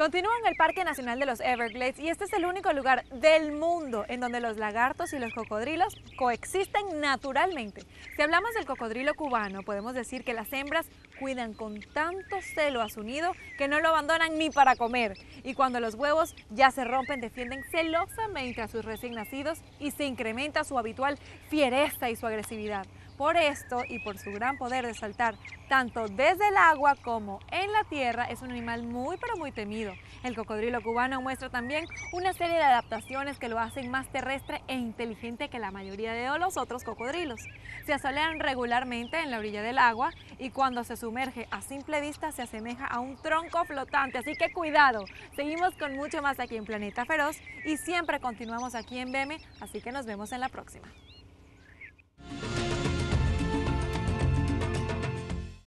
Continúa en el Parque Nacional de los Everglades y este es el único lugar del mundo en donde los lagartos y los cocodrilos coexisten naturalmente. Si hablamos del cocodrilo cubano, podemos decir que las hembras cuidan con tanto celo a su nido que no lo abandonan ni para comer. Y cuando los huevos ya se rompen, defienden celosamente a sus recién nacidos y se incrementa su habitual fiereza y su agresividad. Por esto y por su gran poder de saltar tanto desde el agua como en la tierra, es un animal muy pero muy temido. El cocodrilo cubano muestra también una serie de adaptaciones que lo hacen más terrestre e inteligente que la mayoría de los otros cocodrilos. Se asolean regularmente en la orilla del agua y cuando se sumerge a simple vista se asemeja a un tronco flotante, así que cuidado. Seguimos con mucho más aquí en Planeta Feroz y siempre continuamos aquí en Beme, así que nos vemos en la próxima.